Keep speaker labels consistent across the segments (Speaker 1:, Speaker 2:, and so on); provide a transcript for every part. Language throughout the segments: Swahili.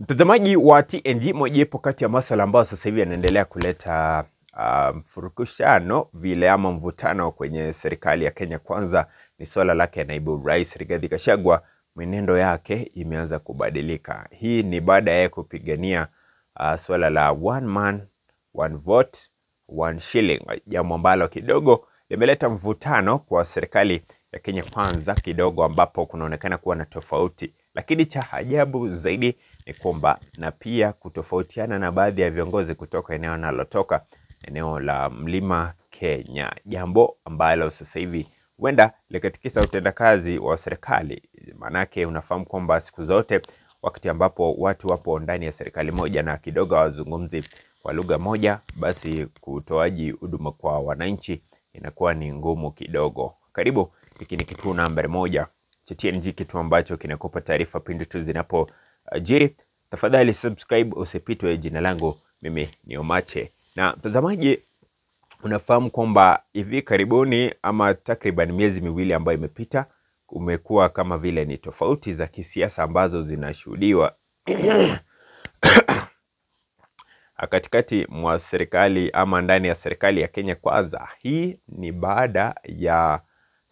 Speaker 1: Mtazamaji wa TNG, mojawapo kati ya masuala ambayo sasa hivi yanaendelea kuleta ah, mfurukushano um, vile ama mvutano kwenye serikali ya Kenya Kwanza ni swala lake naibu rais Rigathi Gachagua. Mwenendo yake imeanza kubadilika. Hii ni baada ya kupigania uh, swala la one man one vote one shilling, jambo ambalo kidogo limeleta mvutano kwa serikali ya Kenya Kwanza kidogo, ambapo kunaonekana kuwa na tofauti, lakini cha ajabu zaidi ni e kwamba na pia kutofautiana na baadhi ya viongozi kutoka eneo analotoka, eneo la mlima Kenya, jambo ambalo sasa hivi huenda likatikisa utendakazi wa serikali. Maanake unafahamu kwamba siku zote wakati ambapo watu wapo ndani ya serikali moja na kidogo hawazungumzi kwa lugha moja, basi kutoaji huduma kwa wananchi inakuwa ni ngumu kidogo. Karibu, hiki ni kituo nambari moja cha TNG, kituo ambacho kinakupa taarifa pindi tu zinapo ajiri. Tafadhali subscribe usipitwe. Jina langu mimi ni Omache, na mtazamaji, unafahamu kwamba hivi karibuni ama takriban miezi miwili ambayo imepita, umekuwa kama vile ni tofauti za kisiasa ambazo zinashuhudiwa katikati mwa serikali ama ndani ya serikali ya Kenya Kwanza. Hii ni baada ya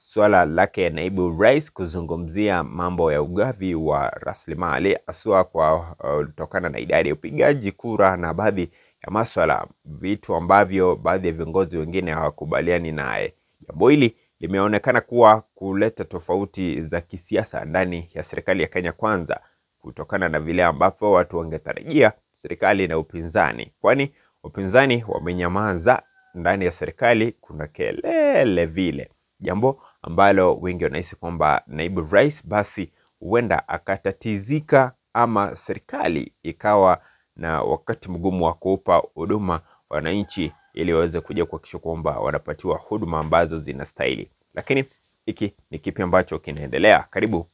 Speaker 1: suala lake naibu rais kuzungumzia mambo ya ugavi wa rasilimali haswa kwa uh, kutokana uh, na idadi ya upigaji kura na baadhi ya maswala, vitu ambavyo baadhi ya viongozi wengine hawakubaliani naye. Jambo hili limeonekana kuwa kuleta tofauti za kisiasa ndani ya serikali ya Kenya Kwanza, kutokana na vile ambavyo watu wangetarajia serikali na upinzani, kwani upinzani wamenyamaza, ndani ya serikali kuna kelele vile, jambo ambalo wengi wanahisi kwamba naibu rais basi huenda akatatizika ama serikali ikawa na wakati mgumu wa kuupa huduma wananchi ili waweze kuja kuhakikisha kwamba wanapatiwa huduma ambazo zinastahili. Lakini hiki ni kipi ambacho kinaendelea? Karibu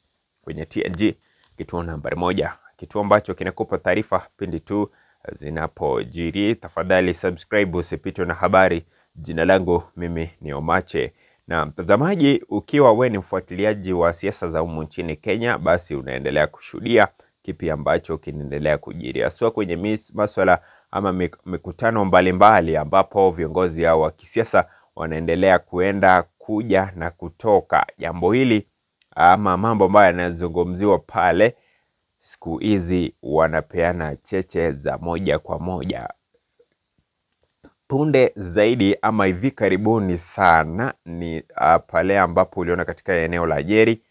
Speaker 1: kwenye TNG, kituo nambari moja, kituo ambacho kinakupa taarifa pindi tu zinapojiri. Tafadhali subscribe, usipitwe na habari. Jina langu mimi ni Omache. Na mtazamaji, ukiwa we ni mfuatiliaji wa siasa za humu nchini Kenya, basi unaendelea kushuhudia kipi ambacho kinaendelea kujiri haswa kwenye maswala ama mikutano mbalimbali mbali, ambapo viongozi hao wa kisiasa wanaendelea kuenda kuja na kutoka. Jambo hili ama mambo ambayo yanazungumziwa pale, siku hizi wanapeana cheche za moja kwa moja. Punde zaidi ama hivi karibuni sana ni uh, pale ambapo uliona katika eneo la Jeri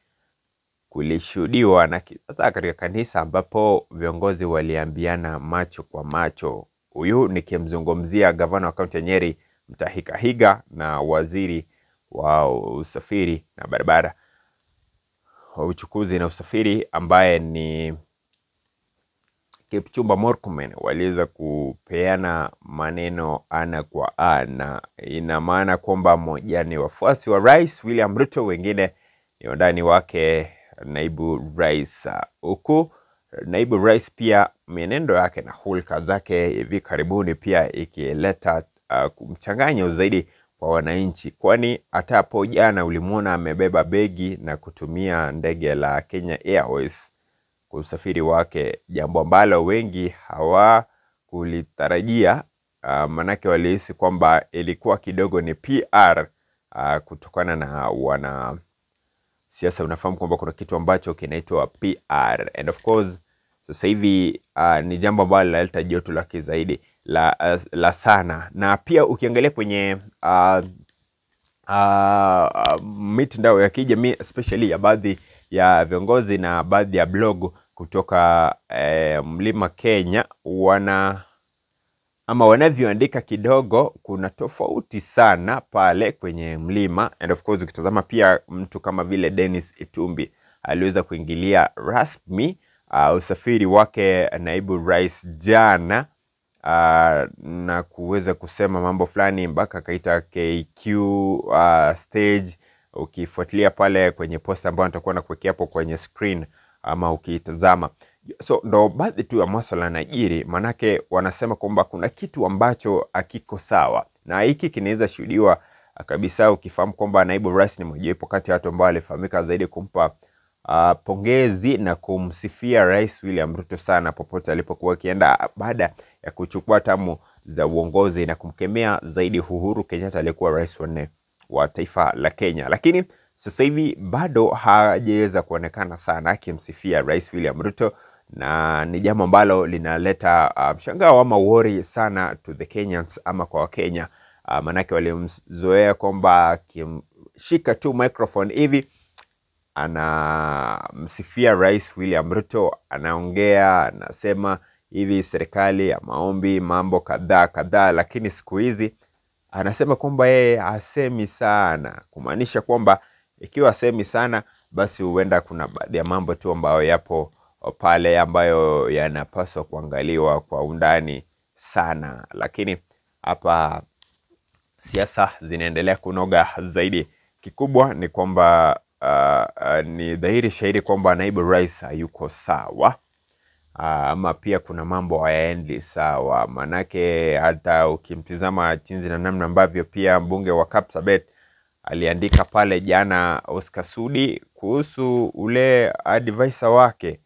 Speaker 1: kulishuhudiwa na sasa katika kanisa ambapo viongozi waliambiana macho kwa macho. Huyu nikimzungumzia gavana wa kaunti ya Nyeri Mutahika Higa na waziri wa usafiri na barabara wa uchukuzi na usafiri ambaye ni Kipchumba Murkomen waliweza kupeana maneno ana kwa ana. Ina maana kwamba mmoja ni wafuasi wa Rais William Ruto, wengine ni wandani wake naibu rais, huku naibu rais pia mienendo yake na hulka zake hivi karibuni pia ikileta uh, mchanganyo zaidi kwa wananchi, kwani hata hapo jana ulimwona amebeba begi na kutumia ndege la Kenya Airways usafiri wake, jambo ambalo wengi hawakulitarajia. Uh, manake walihisi kwamba ilikuwa kidogo ni PR uh, ah, kutokana na wana siasa. Unafahamu kwamba kuna kitu ambacho kinaitwa PR and of course sasa hivi uh, ni jambo ambalo linaleta joto lake zaidi la, uh, la sana, na pia ukiangalia kwenye uh, uh, mitandao ya kijamii especially ya baadhi ya viongozi na baadhi ya blog kutoka eh, Mlima Kenya wana ama wanavyoandika kidogo kuna tofauti sana pale kwenye mlima, and of course ukitazama pia mtu kama vile Dennis Itumbi aliweza kuingilia rasmi uh, usafiri wake naibu rais jana uh, na kuweza kusema mambo fulani mpaka akaita KQ uh, stage. Ukifuatilia pale kwenye post ambayo nitakuwa nakuwekea hapo kwenye screen ama ukitazama So ndo baadhi tu ya maswala yanajiri, manake wanasema kwamba kuna kitu ambacho hakiko sawa, na hiki kinaweza shuhudiwa ah, kabisa ukifahamu kwamba naibu rais ni mojawapo kati ya watu ambao alifahamika zaidi kumpa uh, pongezi na kumsifia Rais William Ruto sana popote alipokuwa akienda baada ya kuchukua tamu za uongozi na kumkemea zaidi Uhuru Kenyatta aliyekuwa rais wa nne wa taifa la Kenya, lakini sasa hivi bado hajaweza kuonekana sana akimsifia Rais William Ruto, na ni jambo ambalo linaleta uh, mshangao um, ama worry sana to the Kenyans ama kwa Wakenya uh, manake walimzoea kwamba akimshika tu microphone hivi anamsifia Rais William Ruto, anaongea anasema hivi serikali ya maombi, mambo kadhaa kadhaa, lakini siku hizi anasema kwamba yeye hasemi sana, kumaanisha kwamba ikiwa semi sana, basi huenda kuna baadhi ya mambo tu ambayo yapo pale ambayo yanapaswa kuangaliwa kwa undani sana, lakini hapa siasa zinaendelea kunoga zaidi. Kikubwa ni kwamba uh, uh, ni dhahiri shahiri kwamba naibu rais hayuko sawa uh, ama pia kuna mambo hayaendi sawa, manake hata ukimtizama chinzi na namna ambavyo pia mbunge wa Kapsabet aliandika pale jana Oscar Sudi kuhusu ule advisor wake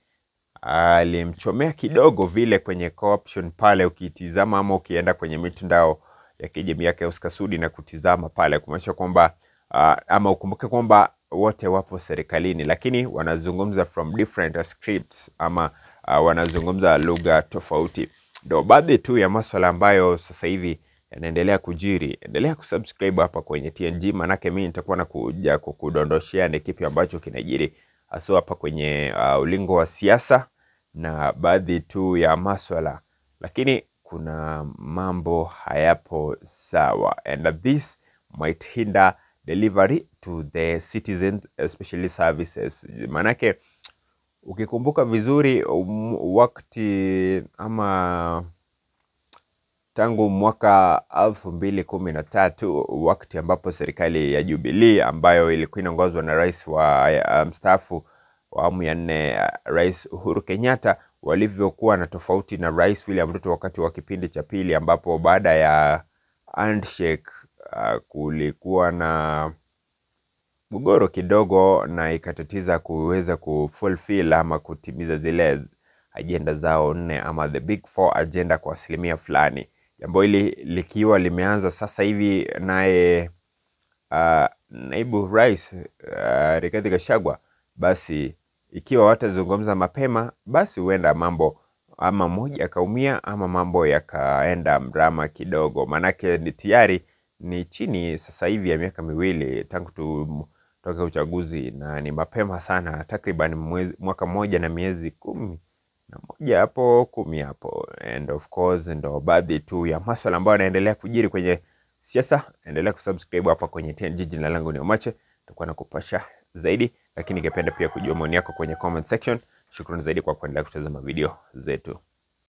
Speaker 1: alimchomea kidogo vile kwenye corruption pale, ukitizama ama ukienda kwenye mitandao ya kijamii yake Oscar Sudi na kutizama pale, kumaanisha kwamba uh, ama ukumbuke kwamba wote wapo serikalini, lakini wanazungumza from different scripts ama uh, wanazungumza lugha tofauti. Ndio baadhi tu ya maswala ambayo sasa hivi yanaendelea kujiri, endelea kusubscribe hapa kwenye TNG, manake mimi nitakuwa nakuja kukudondoshea ni kipi ambacho kinajiri hasa hapa kwenye uh, ulingo wa siasa na baadhi tu ya maswala, lakini kuna mambo hayapo sawa, and this might hinder delivery to the citizens especially services. Manake ukikumbuka vizuri um, wakati ama tangu mwaka elfu mbili kumi na tatu wakati ambapo serikali ya Jubilee ambayo ilikuwa inaongozwa na rais wa eh, mstaafu wa awamu ya nne eh, Rais Uhuru Kenyatta walivyokuwa na tofauti na Rais William Ruto wakati wa kipindi cha pili, ambapo baada ya handshake uh, kulikuwa na mgogoro kidogo na ikatatiza kuweza kufulfill ama kutimiza zile ajenda zao nne ama the big four agenda kwa asilimia fulani jambo hili likiwa limeanza sasa hivi, naye uh, naibu rais uh, Rigathi Gachagua, basi ikiwa watazungumza mapema, basi huenda mambo ama moja akaumia ama mambo yakaenda mrama kidogo, maanake ni tayari ni chini sasa hivi ya miaka miwili tangu tutoke uchaguzi na ni mapema sana, takriban mwaka mmoja na miezi kumi na moja hapo kumi hapo, and of course ndo baadhi tu ya maswala ambayo yanaendelea kujiri kwenye siasa. Endelea kusubscribe hapa kwenye Jiji, Jina langu ni Omache, na kupasha zaidi, lakini ningependa pia kujua maoni yako kwenye comment section. Shukrani zaidi kwa kuendelea kutazama video zetu.